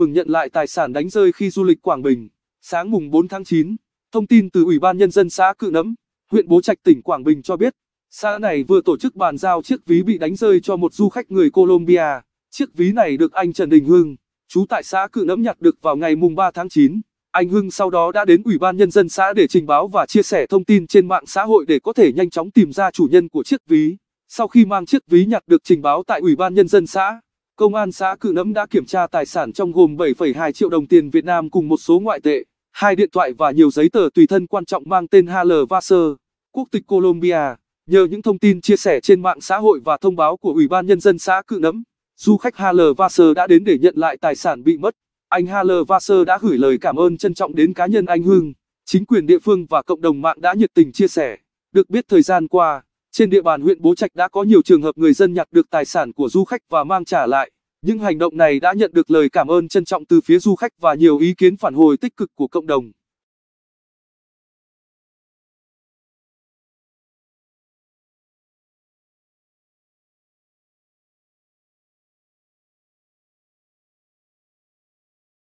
Mừng nhận lại tài sản đánh rơi khi du lịch Quảng Bình. Sáng mùng 4 tháng 9, thông tin từ Ủy ban Nhân dân xã Cự Nấm, huyện Bố Trạch tỉnh Quảng Bình cho biết, xã này vừa tổ chức bàn giao chiếc ví bị đánh rơi cho một du khách người Colombia. Chiếc ví này được anh Trần Đình Hưng, chú tại xã Cự Nấm nhặt được vào ngày mùng 3 tháng 9. Anh Hưng sau đó đã đến Ủy ban Nhân dân xã để trình báo và chia sẻ thông tin trên mạng xã hội để có thể nhanh chóng tìm ra chủ nhân của chiếc ví. Sau khi mang chiếc ví nhặt được trình báo tại Ủy ban Nhân dân xã, Công an xã Cự Nấm đã kiểm tra tài sản trong gồm 7,2 triệu đồng tiền Việt Nam cùng một số ngoại tệ, hai điện thoại và nhiều giấy tờ tùy thân quan trọng mang tên HL Vaser, quốc tịch Colombia. Nhờ những thông tin chia sẻ trên mạng xã hội và thông báo của Ủy ban Nhân dân xã Cự Nấm, du khách HL Vaser đã đến để nhận lại tài sản bị mất. Anh HL Vaser đã gửi lời cảm ơn trân trọng đến cá nhân anh Hưng, chính quyền địa phương và cộng đồng mạng đã nhiệt tình chia sẻ. Được biết thời gian qua, trên địa bàn huyện Bố Trạch đã có nhiều trường hợp người dân nhặt được tài sản của du khách và mang trả lại. Những hành động này đã nhận được lời cảm ơn trân trọng từ phía du khách và nhiều ý kiến phản hồi tích cực của cộng đồng.